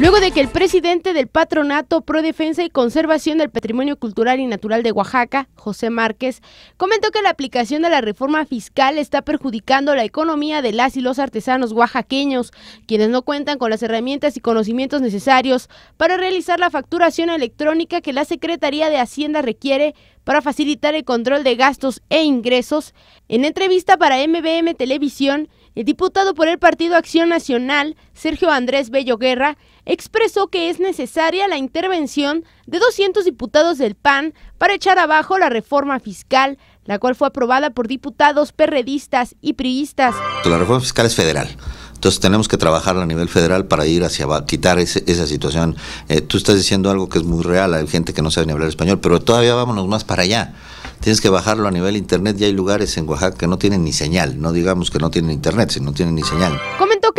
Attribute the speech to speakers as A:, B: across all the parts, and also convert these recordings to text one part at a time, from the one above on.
A: Luego de que el presidente del Patronato Pro Defensa y Conservación del Patrimonio Cultural y Natural de Oaxaca, José Márquez, comentó que la aplicación de la reforma fiscal está perjudicando la economía de las y los artesanos oaxaqueños, quienes no cuentan con las herramientas y conocimientos necesarios para realizar la facturación electrónica que la Secretaría de Hacienda requiere para facilitar el control de gastos e ingresos. En entrevista para MBM Televisión, el diputado por el Partido Acción Nacional, Sergio Andrés Bello Guerra, expresó que es necesaria la intervención de 200 diputados del PAN para echar abajo la reforma fiscal, la cual fue aprobada por diputados perredistas y priistas.
B: La reforma fiscal es federal. Entonces tenemos que trabajar a nivel federal para ir hacia quitar esa situación. Eh, tú estás diciendo algo que es muy real, hay gente que no sabe ni hablar español, pero todavía vámonos más para allá. Tienes que bajarlo a nivel internet, ya hay lugares en Oaxaca que no tienen ni señal, no digamos que no tienen internet, sino no tienen ni señal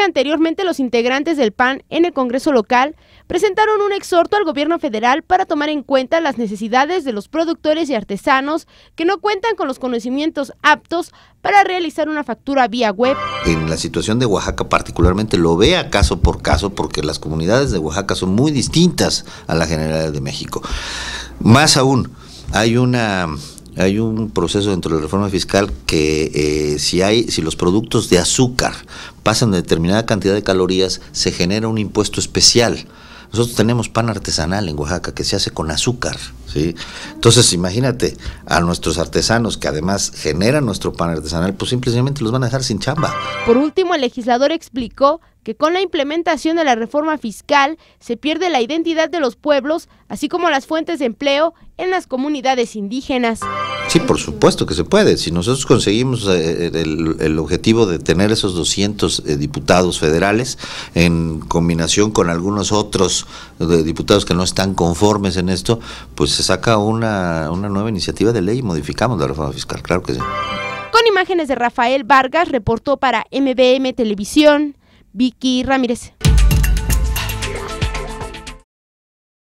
A: anteriormente, los integrantes del PAN en el Congreso local presentaron un exhorto al gobierno federal para tomar en cuenta las necesidades de los productores y artesanos que no cuentan con los conocimientos aptos para realizar una factura vía web.
B: En la situación de Oaxaca particularmente lo vea caso por caso porque las comunidades de Oaxaca son muy distintas a la general de México. Más aún, hay una hay un proceso dentro de la reforma fiscal que eh, si hay, si los productos de azúcar pasan de determinada cantidad de calorías, se genera un impuesto especial. Nosotros tenemos pan artesanal en Oaxaca que se hace con azúcar, ¿sí? Entonces, imagínate, a nuestros artesanos que además generan nuestro pan artesanal, pues simplemente los van a dejar sin chamba.
A: Por último, el legislador explicó que con la implementación de la reforma fiscal se pierde la identidad de los pueblos, así como las fuentes de empleo en las comunidades indígenas.
B: Sí, por supuesto que se puede. Si nosotros conseguimos eh, eh, el, objetivo de tener esos 200 eh, diputados federales en combinación con algunos otros diputados que no están conformes en esto, pues se saca una, una nueva iniciativa de ley y modificamos la reforma fiscal, claro que sí.
A: Con imágenes de Rafael Vargas, reportó para MBM Televisión Vicky Ramírez.